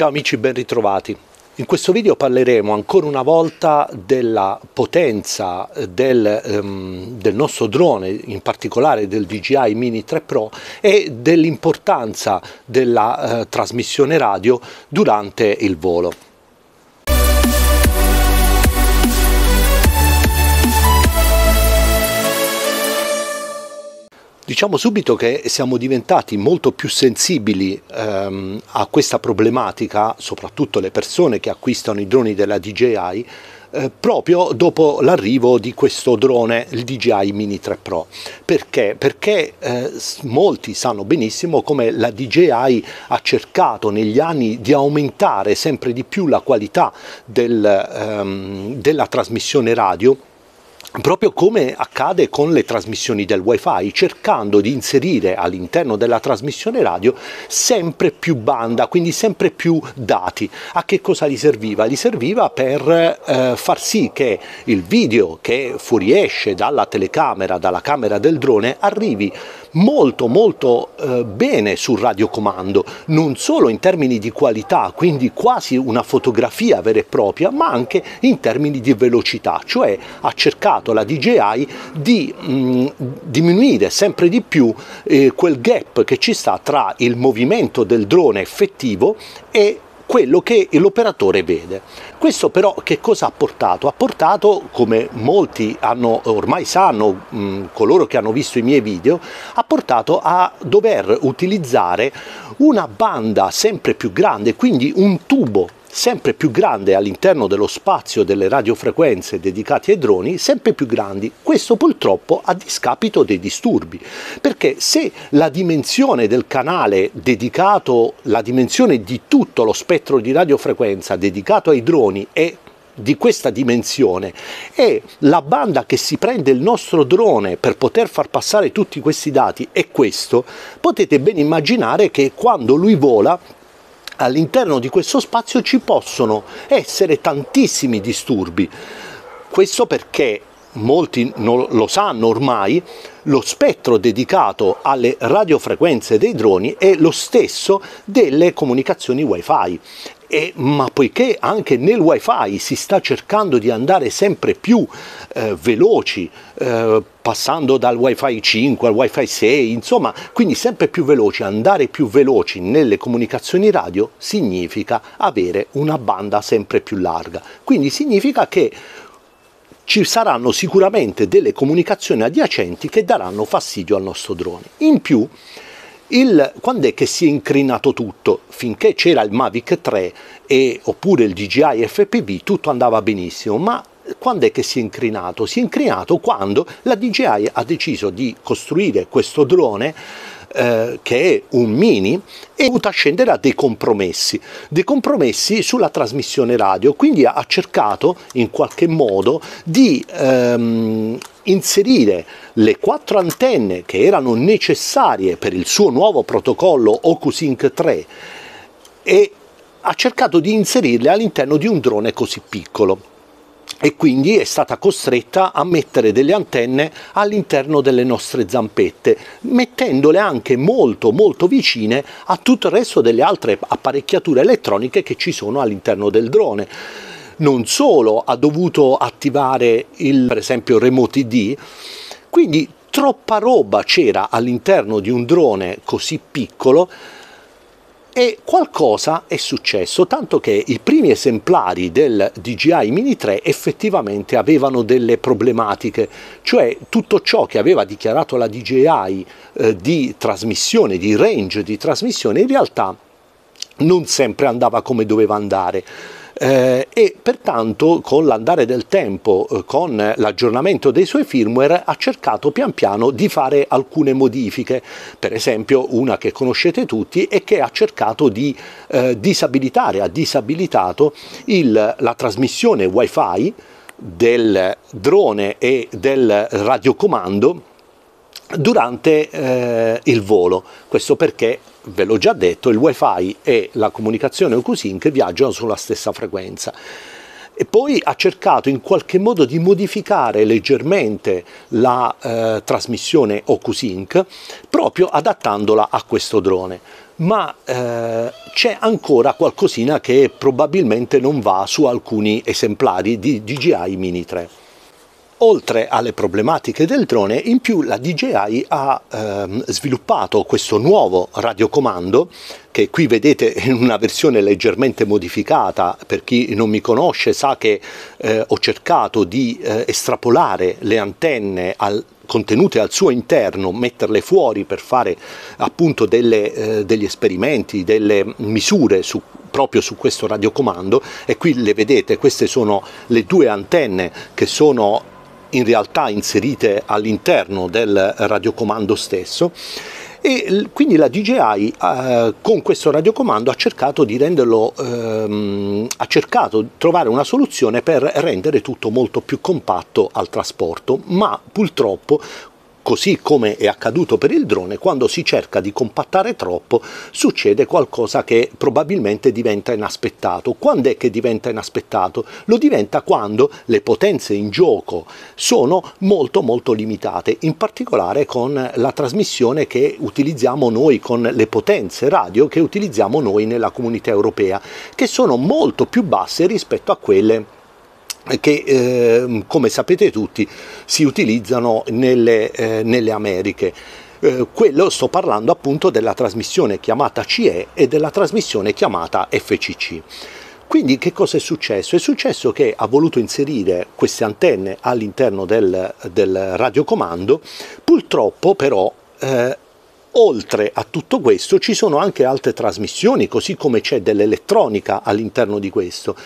Ciao amici, ben ritrovati. In questo video parleremo ancora una volta della potenza eh, del, um, del, nostro drone, in particolare del DJI Mini 3 Pro e dell'importanza della uh, trasmissione radio durante il volo. Diciamo subito che siamo diventati molto più sensibili ehm, a questa problematica, soprattutto le persone che acquistano i droni della DJI, eh, proprio dopo l'arrivo di questo drone, il DJI Mini 3 Pro. Perché? Perché eh, molti sanno benissimo come la DJI ha cercato negli anni di aumentare sempre di più la qualità del, ehm, della trasmissione radio proprio come accade con le trasmissioni del wifi, cercando di inserire all'interno della trasmissione radio sempre più banda, quindi sempre più dati. A che cosa gli serviva? Gli serviva per eh, far sì che il video che fuoriesce dalla telecamera, dalla camera del drone, arrivi molto molto eh, bene sul radiocomando, non solo in termini di qualità, quindi quasi una fotografia vera e propria, ma anche in termini di velocità, cioè a cercare pensato la DJI di mh, mm, diminuire sempre di più eh, quel gap che ci sta tra il movimento del drone effettivo e quello che l'operatore vede. Questo però che cosa ha portato? Ha portato, come molti hanno, ormai sanno, mh, mm, coloro che hanno visto i miei video, ha portato a dover utilizzare una banda sempre più grande, quindi un tubo sempre più grande all'interno dello spazio delle radiofrequenze dedicate ai droni, sempre più grandi. Questo purtroppo a discapito dei disturbi, perché se la dimensione del canale dedicato, la dimensione di tutto lo spettro di radiofrequenza dedicato ai droni è di questa dimensione e la banda che si prende il nostro drone per poter far passare tutti questi dati è questo, potete ben immaginare che quando lui vola all'interno di questo spazio ci possono essere tantissimi disturbi. Questo perché molti non lo sanno ormai, lo spettro dedicato alle radiofrequenze dei droni è lo stesso delle comunicazioni wifi e, ma poiché anche nel wifi si sta cercando di andare sempre più eh, veloci, eh, passando dal wifi 5 al wifi 6, insomma, quindi sempre più veloci, andare più veloci nelle comunicazioni radio significa avere una banda sempre più larga, quindi significa che ci saranno sicuramente delle comunicazioni adiacenti che daranno fastidio al nostro drone. In più, il, quando è che si è incrinato tutto? Finché c'era il Mavic 3 e, oppure il DJI FPV tutto andava benissimo, ma quando è che si è incrinato? Si è incrinato quando la DJI ha deciso di costruire questo drone eh, che è un mini, è dovuta scendere a dei compromessi, dei compromessi sulla trasmissione radio, quindi ha cercato in qualche modo di ehm, inserire le quattro antenne che erano necessarie per il suo nuovo protocollo OcuSync 3 e ha cercato di inserirle all'interno di un drone così piccolo e quindi è stata costretta a mettere delle antenne all'interno delle nostre zampette, mettendole anche molto molto vicine a tutto il resto delle altre apparecchiature elettroniche che ci sono all'interno del drone non solo ha dovuto attivare il per esempio remote ID quindi troppa roba c'era all'interno di un drone così piccolo e qualcosa è successo, tanto che i primi esemplari del DJI Mini 3 effettivamente avevano delle problematiche, cioè tutto ciò che aveva dichiarato la DJI eh, di trasmissione, di range di trasmissione, in realtà non sempre andava come doveva andare eh, e pertanto con l'andare del tempo, eh, con l'aggiornamento dei suoi firmware, ha cercato pian piano di fare alcune modifiche, per esempio una che conoscete tutti e che ha cercato di eh, disabilitare, ha disabilitato il, la trasmissione wifi del drone e del radiocomando durante eh, il volo. Questo perché, ve l'ho già detto, il wifi e la comunicazione OcuSync viaggiano sulla stessa frequenza. E poi ha cercato in qualche modo di modificare leggermente la eh, trasmissione OcuSync proprio adattandola a questo drone ma eh, c'è ancora qualcosina che probabilmente non va su alcuni esemplari di DJI Mini 3. Oltre alle problematiche del drone, in più la DJI ha ehm, sviluppato questo nuovo radiocomando che qui vedete in una versione leggermente modificata, per chi non mi conosce sa che eh, ho cercato di eh, estrapolare le antenne al contenute al suo interno, metterle fuori per fare appunto delle, eh, degli esperimenti, delle misure su, proprio su questo radiocomando e qui le vedete, queste sono le due antenne che sono in realtà inserite all'interno del radiocomando stesso e quindi la DJI eh, con questo radiocomando ha cercato di renderlo ehm, ha cercato di trovare una soluzione per rendere tutto molto più compatto al trasporto ma purtroppo così come è accaduto per il drone, quando si cerca di compattare troppo succede qualcosa che probabilmente diventa inaspettato. Quando è che diventa inaspettato? Lo diventa quando le potenze in gioco sono molto molto limitate, in particolare con la trasmissione che utilizziamo noi, con le potenze radio che utilizziamo noi nella comunità europea, che sono molto più basse rispetto a quelle che eh, come sapete tutti si utilizzano nelle, eh, nelle Americhe. Eh, quello sto parlando appunto della trasmissione chiamata CE e della trasmissione chiamata FCC. Quindi che cosa è successo? È successo che ha voluto inserire queste antenne all'interno del, del radiocomando, purtroppo però eh, Oltre a tutto questo ci sono anche altre trasmissioni, così come c'è dell'elettronica all'interno di questo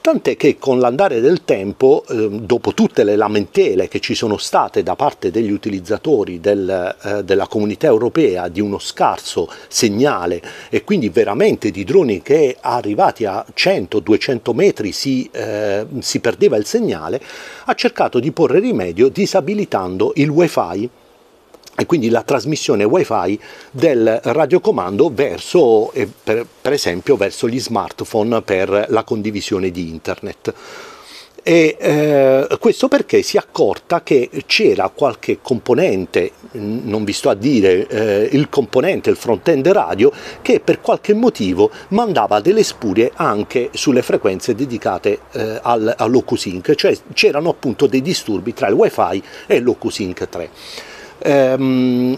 tant'è che con l'andare del tempo, ehm, dopo tutte le lamentele che ci sono state da parte degli utilizzatori del, eh, della comunità europea di uno scarso segnale e quindi veramente di droni che arrivati a 100-200 metri si, eh, si perdeva il segnale, ha cercato di porre rimedio disabilitando il wifi e quindi la trasmissione wifi del radiocomando verso, eh, per, esempio verso gli smartphone per la condivisione di internet. E, eh, questo perché si è accorta che c'era qualche componente, non vi sto a dire eh, il componente, il front-end radio, che per qualche motivo mandava delle spurie anche sulle frequenze dedicate eh, al, all'OcuSync, cioè c'erano appunto dei disturbi tra il WiFi e l'OcuSync 3 ehm,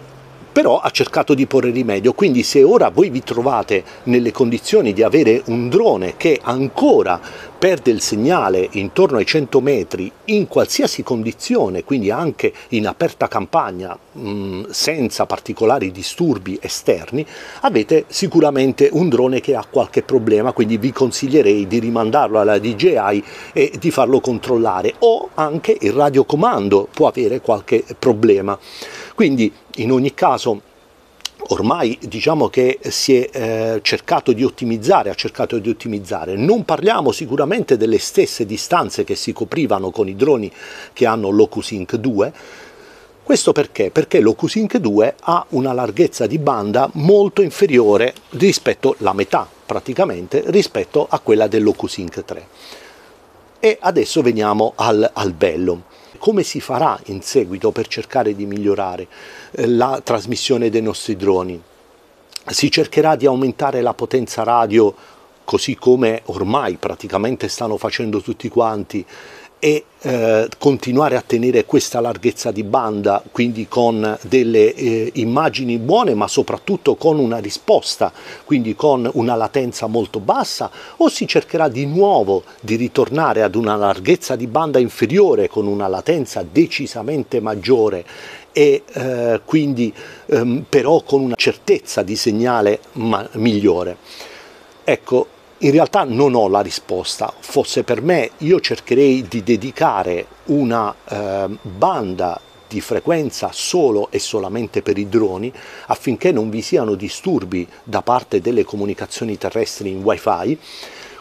però ha cercato di porre rimedio. Quindi se ora voi vi trovate nelle condizioni di avere un drone che ancora perde il segnale intorno ai 100 metri in qualsiasi condizione, quindi anche in aperta campagna, mh, mm, senza particolari disturbi esterni, avete sicuramente un drone che ha qualche problema, quindi vi consiglierei di rimandarlo alla DJI e di farlo controllare o anche il radiocomando può avere qualche problema. Quindi in ogni caso ormai diciamo che si è eh, cercato di ottimizzare, ha cercato di ottimizzare. Non parliamo sicuramente delle stesse distanze che si coprivano con i droni che hanno l'OcuSync 2, questo perché? Perché l'OcuSync 2 ha una larghezza di banda molto inferiore rispetto alla metà praticamente rispetto a quella dell'OcuSync 3. E adesso veniamo al, al bello come si farà in seguito per cercare di migliorare eh, la trasmissione dei nostri droni. Si cercherà di aumentare la potenza radio così come ormai praticamente stanno facendo tutti quanti e eh, continuare a tenere questa larghezza di banda, quindi con delle eh, immagini buone, ma soprattutto con una risposta, quindi con una latenza molto bassa, o si cercherà di nuovo di ritornare ad una larghezza di banda inferiore con una latenza decisamente maggiore e eh, quindi ehm, però con una certezza di segnale migliore. Ecco, in realtà non ho la risposta, fosse per me io cercherei di dedicare una eh, banda di frequenza solo e solamente per i droni affinché non vi siano disturbi da parte delle comunicazioni terrestri in wifi.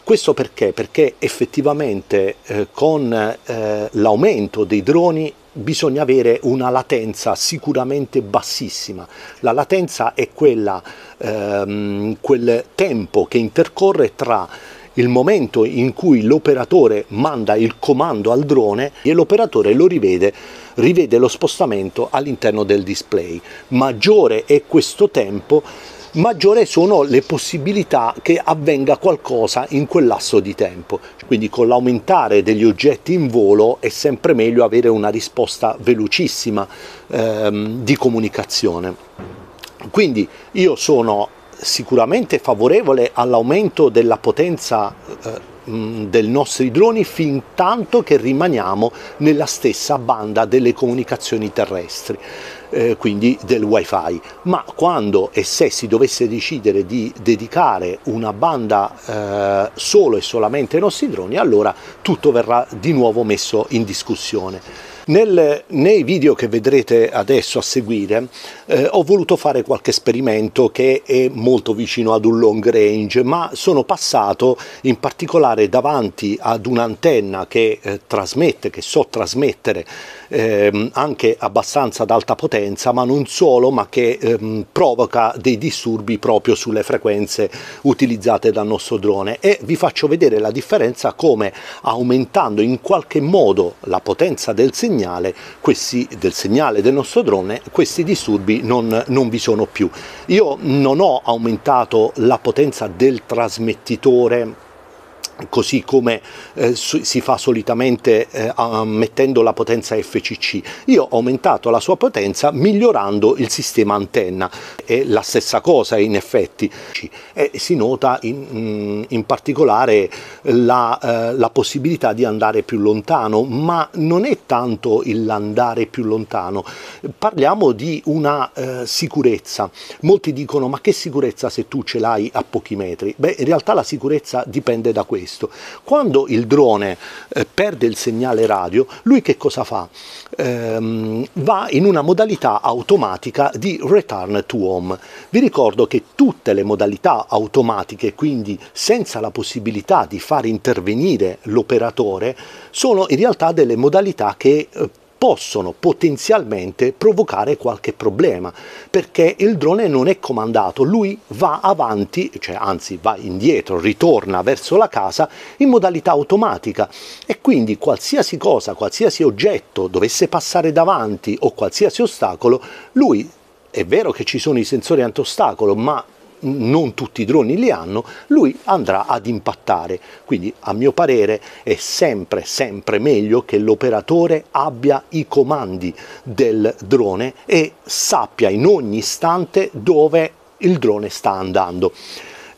Questo perché? Perché effettivamente eh, con eh, l'aumento dei droni bisogna avere una latenza sicuramente bassissima. La latenza è quella, ehm, quel tempo che intercorre tra il momento in cui l'operatore manda il comando al drone e l'operatore lo rivede, rivede lo spostamento all'interno del display. Maggiore è questo tempo, maggiore sono le possibilità che avvenga qualcosa in quel lasso di tempo. Quindi con l'aumentare degli oggetti in volo è sempre meglio avere una risposta velocissima ehm, di comunicazione. Quindi io sono sicuramente favorevole all'aumento della potenza eh, Mm, dei nostri droni fin tanto che rimaniamo nella stessa banda delle comunicazioni terrestri eh, quindi del wifi ma quando e se si dovesse decidere di dedicare una banda eh, solo e solamente ai nostri droni allora tutto verrà di nuovo messo in discussione nel, nei video che vedrete adesso a seguire eh, ho voluto fare qualche esperimento che è molto vicino ad un long range ma sono passato in particolare davanti ad un'antenna che eh, trasmette, che so trasmettere ehm, anche abbastanza ad alta potenza, ma non solo, ma che ehm, provoca dei disturbi proprio sulle frequenze utilizzate dal nostro drone. E vi faccio vedere la differenza come aumentando in qualche modo la potenza del segnale, questi, del segnale del nostro drone, questi disturbi non, non vi sono più. Io non ho aumentato la potenza del trasmettitore così come eh, si fa solitamente eh, mettendo la potenza FCC. Io ho aumentato la sua potenza migliorando il sistema antenna, è la stessa cosa in effetti. E si nota in, mm, in particolare la, eh, la, possibilità di andare più lontano, ma non è tanto l'andare più lontano, parliamo di una eh, sicurezza. Molti dicono ma che sicurezza se tu ce l'hai a pochi metri? Beh in realtà la sicurezza dipende da questo questo. Quando il drone eh, perde il segnale radio, lui che cosa fa? Ehm, va in una modalità automatica di return to home. Vi ricordo che tutte le modalità automatiche, quindi senza la possibilità di far intervenire l'operatore, sono in realtà delle modalità che eh, possono potenzialmente provocare qualche problema, perché il drone non è comandato, lui va avanti, cioè anzi va indietro, ritorna verso la casa in modalità automatica e quindi qualsiasi cosa, qualsiasi oggetto dovesse passare davanti o qualsiasi ostacolo, lui è vero che ci sono i sensori antiostacolo, ma non tutti i droni li hanno, lui andrà ad impattare. Quindi a mio parere è sempre, sempre meglio che l'operatore abbia i comandi del drone e sappia in ogni istante dove il drone sta andando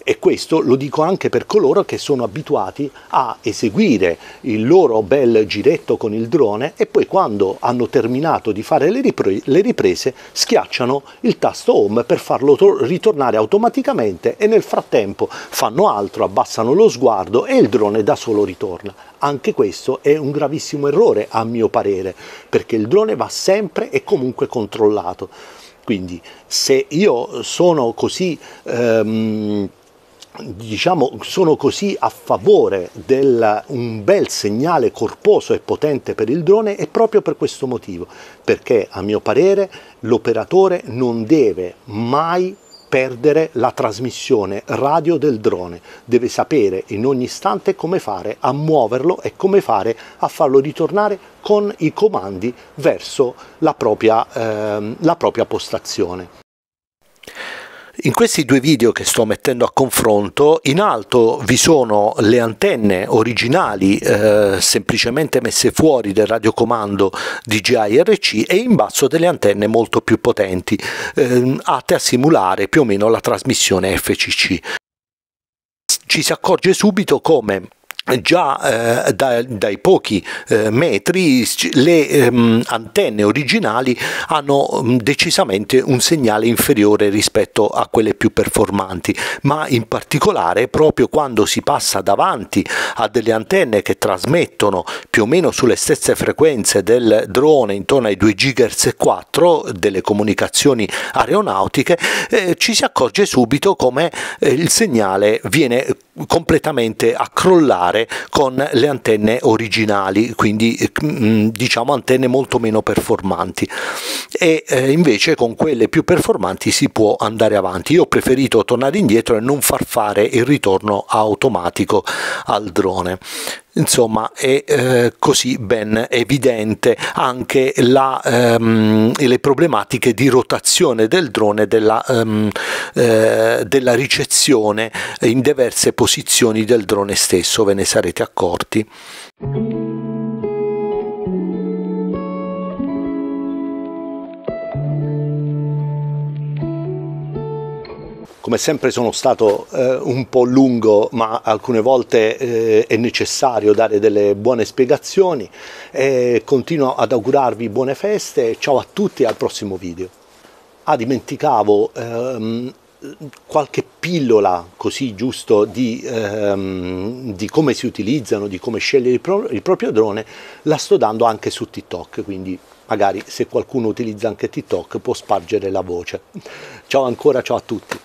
e questo lo dico anche per coloro che sono abituati a eseguire il loro bel giretto con il drone e poi quando hanno terminato di fare le, ripre le riprese schiacciano il tasto home per farlo ritornare automaticamente e nel frattempo fanno altro, abbassano lo sguardo e il drone da solo ritorna. Anche questo è un gravissimo errore a mio parere perché il drone va sempre e comunque controllato. Quindi se io sono così... Ehm, diciamo, sono così a favore di un bel segnale corposo e potente per il drone è proprio per questo motivo, perché a mio parere l'operatore non deve mai perdere la trasmissione radio del drone, deve sapere in ogni istante come fare a muoverlo e come fare a farlo ritornare con i comandi verso la propria, ehm, la propria postazione. In questi due video che sto mettendo a confronto, in alto vi sono le antenne originali eh, semplicemente messe fuori del radiocomando DJI RC e in basso delle antenne molto più potenti, eh, atte a simulare più o meno la trasmissione FCC. Ci si accorge subito come già eh, da, dai pochi eh, metri le ehm, antenne originali hanno mh, mm, decisamente un segnale inferiore rispetto a quelle più performanti ma in particolare proprio quando si passa davanti a delle antenne che trasmettono più o meno sulle stesse frequenze del drone intorno ai 2 GHz e 4 delle comunicazioni aeronautiche eh, ci si accorge subito come eh, il segnale viene completamente a crollare con le antenne originali, quindi eh, mm, diciamo antenne molto meno performanti e eh, invece con quelle più performanti si può andare avanti. Io ho preferito tornare indietro e non far fare il ritorno automatico al drone. Insomma è eh, così ben evidente anche la, ehm, le problematiche di rotazione del drone della, ehm, eh, della ricezione in diverse posizioni del drone stesso, ve ne sarete accorti. come sempre sono stato eh, un po' lungo, ma alcune volte eh, è necessario dare delle buone spiegazioni. Eh, continuo ad augurarvi buone feste, ciao a tutti e al prossimo video. Ah, dimenticavo ehm, qualche pillola così giusto di, ehm, di, come si utilizzano, di come scegliere il, pro il proprio drone, la sto dando anche su TikTok, quindi magari se qualcuno utilizza anche TikTok può spargere la voce. Ciao ancora, ciao a tutti.